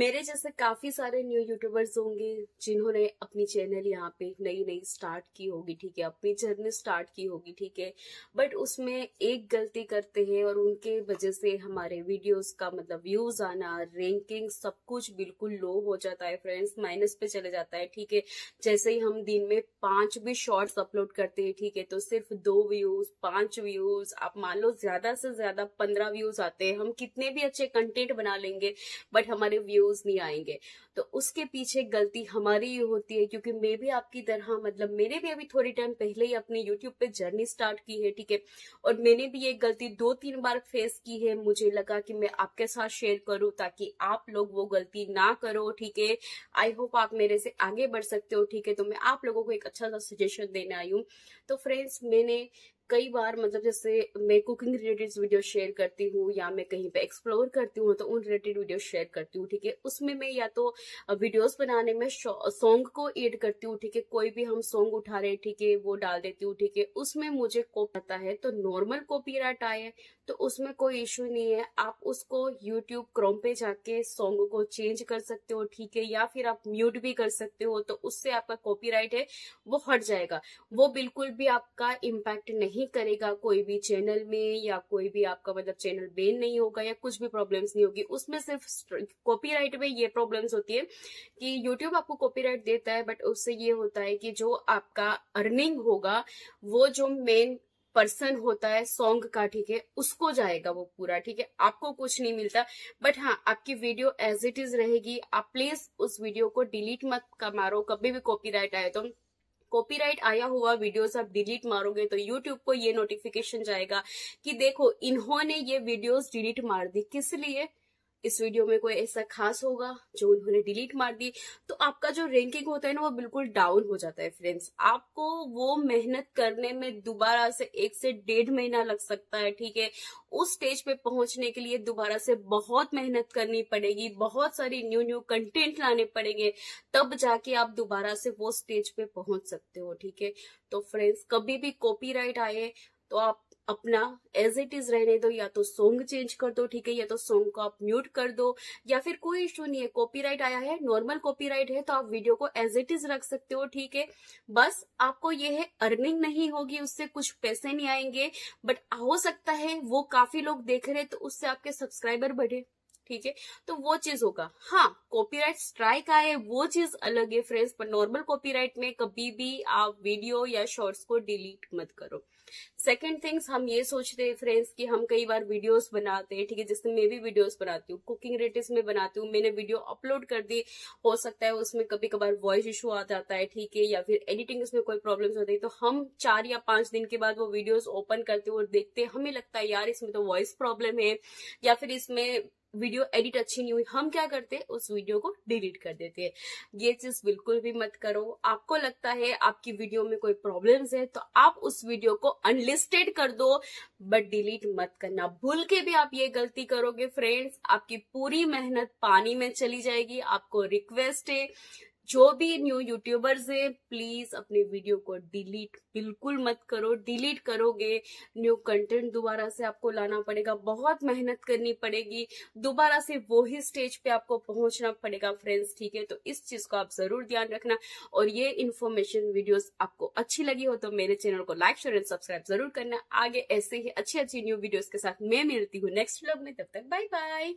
मेरे जैसे काफी सारे न्यू यूट्यूबर्स होंगे जिन्होंने अपनी चैनल यहाँ पे नई नई स्टार्ट की होगी ठीक है अपनी जर्नी स्टार्ट की होगी ठीक है बट उसमें एक गलती करते हैं और उनके वजह से हमारे वीडियोस का मतलब व्यूज आना रैंकिंग सब कुछ बिल्कुल लो हो जाता है फ्रेंड्स माइनस पे चले जाता है ठीक है जैसे ही हम दिन में पांच भी शॉर्ट्स अपलोड करते हैं ठीक है तो सिर्फ दो व्यूज पांच व्यूज आप मान लो ज्यादा से ज्यादा पंद्रह व्यूज आते हैं हम कितने भी अच्छे कंटेंट बना लेंगे बट हमारे व्यूज वीडियोस नहीं आएंगे तो उसके पीछे गलती हमारी ही होती है क्योंकि मैं भी आपकी तरह मतलब मैंने भी अभी थोड़ी टाइम पहले ही अपने यूट्यूब पे जर्नी स्टार्ट की है ठीक है और मैंने भी ये गलती दो तीन बार फेस की है मुझे लगा कि मैं आपके साथ शेयर करूं ताकि आप लोग वो गलती ना करो ठीक है आई होप आप मेरे से आगे बढ़ सकते हो ठीक है तो मैं आप लोगों को एक अच्छा सा सजेशन देने आई हूँ तो फ्रेंड्स मैंने कई बार मतलब जैसे मैं कुकिंग रिलेटेड वीडियो शेयर करती हूँ या मैं कहीं पे एक्सप्लोर करती हूँ तो उन रिलेटेड वीडियो शेयर करती हूँ ठीक है उसमें मैं या तो वीडियोस बनाने में सॉन्ग को ऐड करती हूँ ठीक है कोई भी हम सॉन्ग उठा रहे हैं ठीक है वो डाल देती हूँ ठीक है उसमें मुझे कॉपी पता है तो नॉर्मल कॉपी राइट आए तो उसमें कोई इश्यू नहीं है आप उसको यूट्यूब क्रोम पे जाके सॉन्ग को चेंज कर सकते हो ठीक है या फिर आप म्यूट भी कर सकते हो तो उससे आपका कॉपी है वो हट जाएगा वो बिल्कुल भी आपका इम्पैक्ट नहीं नहीं करेगा कोई भी चैनल में या कोई भी आपका मतलब चैनल बेन नहीं होगा या कुछ भी प्रॉब्लम्स नहीं होगी उसमें सिर्फ कॉपीराइट में ये प्रॉब्लम्स होती है कि यूट्यूब आपको कॉपीराइट देता है बट उससे ये होता है कि जो आपका अर्निंग होगा वो जो मेन पर्सन होता है सॉन्ग का ठीक है उसको जाएगा वो पूरा ठीक है आपको कुछ नहीं मिलता बट हाँ आपकी वीडियो एज इट इज रहेगी आप प्लीज उस वीडियो को डिलीट मत मारो कभी भी कॉपीराइट आए तो कॉपीराइट आया हुआ वीडियोस आप डिलीट मारोगे तो यूट्यूब को ये नोटिफिकेशन जाएगा कि देखो इन्होंने ये वीडियोस डिलीट मार दी किस लिए इस वीडियो में कोई ऐसा खास होगा जो उन्होंने डिलीट मार दी तो आपका जो रैंकिंग होता है ना वो बिल्कुल डाउन हो जाता है फ्रेंड्स आपको वो मेहनत करने में दोबारा से एक से डेढ़ महीना लग सकता है ठीक है उस स्टेज पे पहुंचने के लिए दोबारा से बहुत मेहनत करनी पड़ेगी बहुत सारी न्यू न्यू कंटेंट लाने पड़ेंगे तब जाके आप दोबारा से वो स्टेज पे पहुंच सकते हो ठीक है तो फ्रेंड्स कभी भी कॉपी आए तो आप अपना एज इट इज रहने दो या तो सॉन्ग चेंज कर दो ठीक है या तो सॉन्ग को आप म्यूट कर दो या फिर कोई इश्यू नहीं है कॉपीराइट आया है नॉर्मल कॉपीराइट है तो आप वीडियो को एज इट इज रख सकते हो ठीक है बस आपको ये है अर्निंग नहीं होगी उससे कुछ पैसे नहीं आएंगे बट हो सकता है वो काफी लोग देख रहे तो उससे आपके सब्सक्राइबर बढ़े ठीक है तो वो चीज होगा हाँ कॉपीराइट स्ट्राइक आए वो चीज अलग है फ्रेंड्स पर नॉर्मल कॉपीराइट में कभी भी आप वीडियो या शॉर्ट्स को डिलीट मत करो सेकेंड थिंग्स हम ये सोचते हैं फ्रेंड्स कि हम कई बार वीडियोस बनाते हैं ठीक है जैसे मैं भी वीडियोस बनाती हूँ कुकिंग रेटिस में बनाती हूँ मैंने वीडियो अपलोड कर दी हो सकता है उसमें कभी कभार वॉइस इशू आ जाता है ठीक है या फिर एडिटिंग इसमें कोई प्रॉब्लम होती है तो हम चार या पांच दिन के बाद वो वीडियोज ओपन करते और देखते हैं हमें लगता है यार इसमें तो वॉइस प्रॉब्लम है या फिर इसमें वीडियो एडिट अच्छी नहीं हुई हम क्या करते हैं उस वीडियो को डिलीट कर देते हैं ये चीज बिल्कुल भी मत करो आपको लगता है आपकी वीडियो में कोई प्रॉब्लम्स है तो आप उस वीडियो को अनलिस्टेड कर दो बट डिलीट मत करना भूल के भी आप ये गलती करोगे फ्रेंड्स आपकी पूरी मेहनत पानी में चली जाएगी आपको रिक्वेस्ट है जो भी न्यू यूट्यूबर्स है प्लीज अपने वीडियो को डिलीट बिल्कुल मत करो डिलीट करोगे न्यू कंटेंट दोबारा से आपको लाना पड़ेगा बहुत मेहनत करनी पड़ेगी दोबारा से वो ही स्टेज पे आपको पहुंचना पड़ेगा फ्रेंड्स ठीक है तो इस चीज को आप जरूर ध्यान रखना और ये इन्फॉर्मेशन वीडियोस आपको अच्छी लगी हो तो मेरे चैनल को लाइक शेयर एंड सब्सक्राइब जरूर करना आगे ऐसे ही अच्छी अच्छी न्यू वीडियो के साथ मैं मिलती हूँ नेक्स्ट ब्लॉग में तब तक बाय बाय